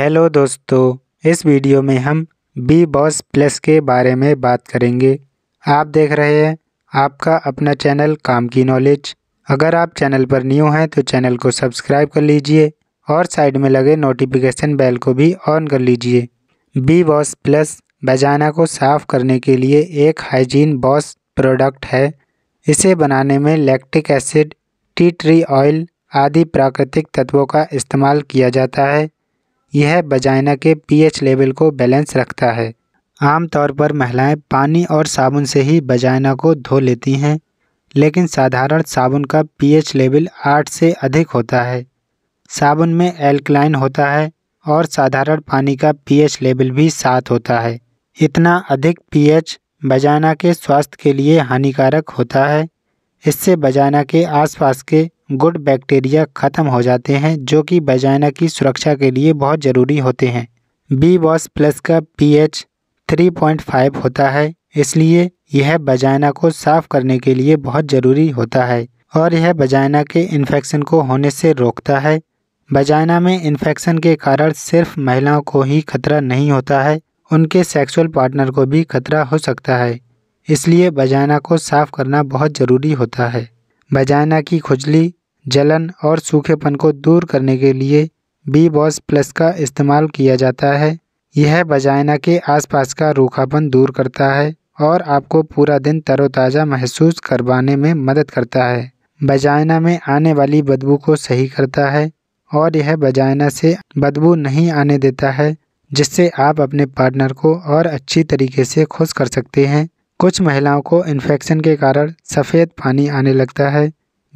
hello दोस्तों इस video में हम बी बॉस प्लस के बारे में बात करेंगे आप देख रहे हैं आपका अपना चैनल काम की नॉलेज अगर आप चैनल पर न्यू हैं तो चैनल को सब्सक्राइब कर लीजिए और साइड में लगे नोटिफिकेशन बेल को भी ऑन कर लीजिए बी बॉस प्लस बजाना को साफ़ करने के लिए एक हाइजीन बॉस प्रोडक्ट है इसे बनाने में lactic acid tea tree oil आदि प्राकृतिक तत्वों का इस्तेमाल किया जाता है यह बजाइना के पीएच लेवल को बैलेंस रखता है आमतौर पर महिलाएं पानी और साबुन से ही बजाइना को धो लेती हैं लेकिन साधारण साबुन का पीएच लेवल आठ से अधिक होता है साबुन में एल्कलाइन होता है और साधारण पानी का पीएच लेवल भी सात होता है इतना अधिक पीएच बजाना के स्वास्थ्य के लिए हानिकारक होता है इससे बजाना के आसपास के गुड बैक्टीरिया ख़त्म हो जाते हैं जो कि बजाना की सुरक्षा के लिए बहुत ज़रूरी होते हैं बी वॉश प्लस का पीएच 3.5 होता है इसलिए यह बजाना को साफ करने के लिए बहुत ज़रूरी होता है और यह बजाना के इन्फेक्शन को होने से रोकता है बजाना में इन्फेक्शन के कारण सिर्फ महिलाओं को ही खतरा नहीं होता है उनके सेक्सुअल पार्टनर को भी खतरा हो सकता है इसलिए बजाना को साफ करना बहुत ज़रूरी होता है बजाना की खुजली जलन और सूखेपन को दूर करने के लिए बी बॉस प्लस का इस्तेमाल किया जाता है यह बजाइना के आसपास का रूखापन दूर करता है और आपको पूरा दिन तरोताज़ा महसूस करवाने में मदद करता है बजाइना में आने वाली बदबू को सही करता है और यह बजायना से बदबू नहीं आने देता है जिससे आप अपने पार्टनर को और अच्छी तरीके से खुश कर सकते हैं कुछ महिलाओं को इन्फेक्शन के कारण सफ़ेद पानी आने लगता है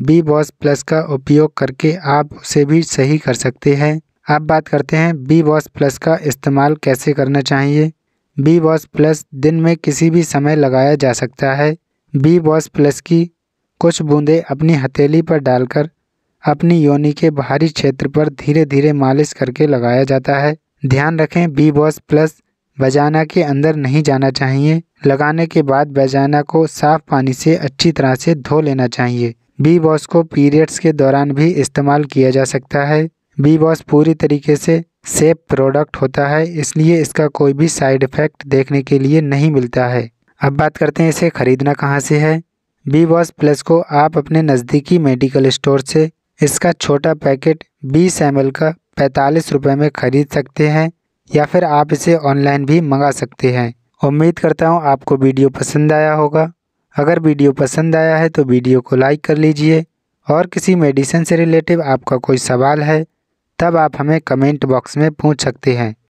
बी बॉस प्लस का उपयोग करके आप उसे भी सही कर सकते हैं अब बात करते हैं बी बॉस प्लस का इस्तेमाल कैसे करना चाहिए बी बॉस प्लस दिन में किसी भी समय लगाया जा सकता है बी बॉस प्लस की कुछ बूंदें अपनी हथेली पर डालकर अपनी योनि के बाहरी क्षेत्र पर धीरे धीरे मालिश करके लगाया जाता है ध्यान रखें बी बॉस प्लस बजाना के अंदर नहीं जाना चाहिए लगाने के बाद बजाना को साफ पानी से अच्छी तरह से धो लेना चाहिए बी बॉस को पीरियड्स के दौरान भी इस्तेमाल किया जा सकता है बी बॉस पूरी तरीके से सेफ प्रोडक्ट होता है इसलिए इसका कोई भी साइड इफ़ेक्ट देखने के लिए नहीं मिलता है अब बात करते हैं इसे ख़रीदना कहाँ से है बी बॉस प्लस को आप अपने नज़दीकी मेडिकल स्टोर से इसका छोटा पैकेट बीस एम का पैंतालीस रुपये में ख़रीद सकते हैं या फिर आप इसे ऑनलाइन भी मंगा सकते हैं उम्मीद करता हूँ आपको वीडियो पसंद आया होगा अगर वीडियो पसंद आया है तो वीडियो को लाइक कर लीजिए और किसी मेडिसिन से रिलेटिव आपका कोई सवाल है तब आप हमें कमेंट बॉक्स में पूछ सकते हैं